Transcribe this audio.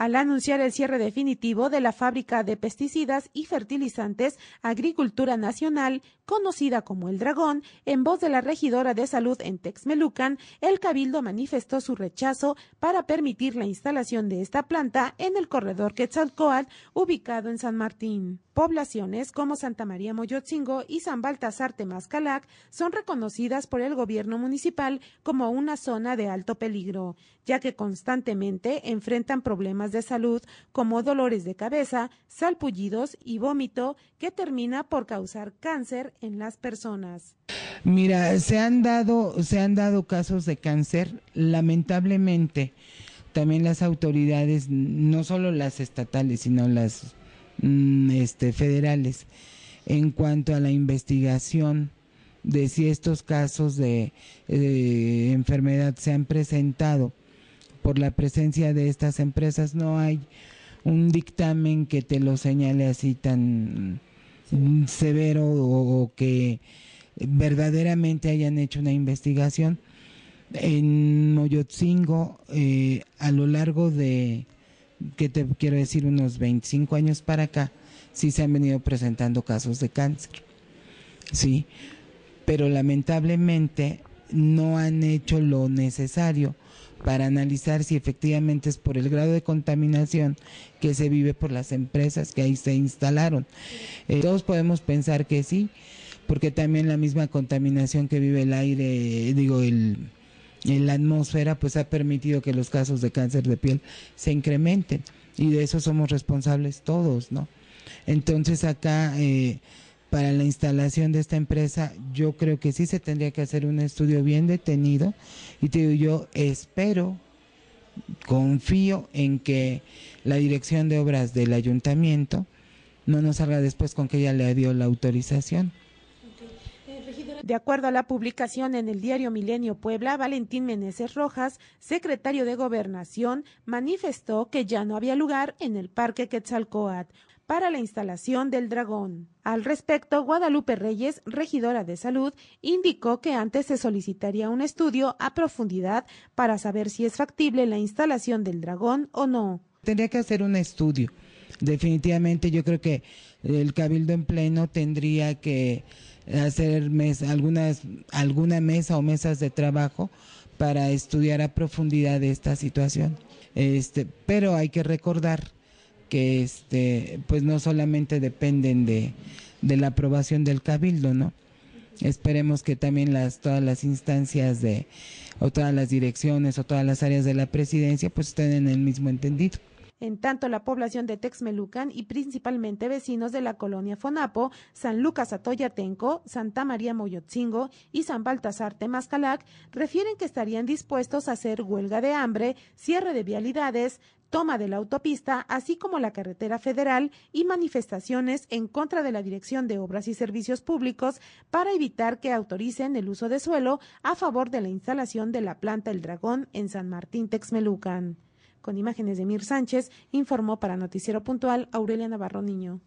Al anunciar el cierre definitivo de la fábrica de pesticidas y fertilizantes Agricultura Nacional, conocida como El Dragón, en voz de la regidora de salud en Texmelucan, el Cabildo manifestó su rechazo para permitir la instalación de esta planta en el corredor Quetzalcoatl, ubicado en San Martín. Poblaciones como Santa María Moyotzingo y San Baltasar Temazcalac son reconocidas por el gobierno municipal como una zona de alto peligro, ya que constantemente enfrentan problemas de salud como dolores de cabeza, salpullidos y vómito que termina por causar cáncer en las personas. Mira, se han dado se han dado casos de cáncer lamentablemente también las autoridades, no solo las estatales, sino las Mm, este, federales en cuanto a la investigación de si estos casos de, eh, enfermedad se han presentado por la presencia de estas empresas. No hay un dictamen que te lo señale así tan severo o, que verdaderamente hayan hecho una investigación. En Moyotzingo, eh, a lo largo de que te quiero decir, unos 25 años para acá, sí se han venido presentando casos de cáncer. Sí, pero lamentablemente no han hecho lo necesario para analizar si efectivamente es por el grado de contaminación que se vive por las empresas que ahí se instalaron. Eh, todos podemos pensar que sí, porque también la misma contaminación que vive el aire, digo, el, en la atmósfera pues ha permitido que los casos de cáncer de piel se incrementen y de eso somos responsables todos, ¿no? Entonces acá eh, para la instalación de esta empresa yo creo que sí se tendría que hacer un estudio bien detenido y te digo, yo espero, confío en que la dirección de obras del ayuntamiento no nos salga después con que ella le dio la autorización de acuerdo a la publicación en el diario Milenio Puebla, Valentín Meneses Rojas, secretario de Gobernación, manifestó que ya no había lugar en el Parque Quetzalcoatl para la instalación del dragón. Al respecto, Guadalupe Reyes, regidora de salud, indicó que antes se solicitaría un estudio a profundidad para saber si es factible la instalación del dragón o no. Tendría que hacer un estudio definitivamente yo creo que el cabildo en pleno tendría que hacer algunas alguna mesa o mesas de trabajo para estudiar a profundidad esta situación. Este, pero hay que recordar que este pues no solamente dependen de, de la aprobación del cabildo, ¿no? Esperemos que también las todas las instancias de o todas las direcciones o todas las áreas de la presidencia pues estén en el mismo entendido. En tanto, la población de Texmelucan y principalmente vecinos de la colonia Fonapo, San Lucas Atoyatenco, Santa María Moyotzingo y San Baltasar Temascalac refieren que estarían dispuestos a hacer huelga de hambre, cierre de vialidades, toma de la autopista, así como la carretera federal y manifestaciones en contra de la Dirección de Obras y Servicios Públicos para evitar que autoricen el uso de suelo a favor de la instalación de la planta El Dragón en San Martín Texmelucan. Con imágenes de Mir Sánchez, informó para Noticiero Puntual Aurelia Navarro Niño.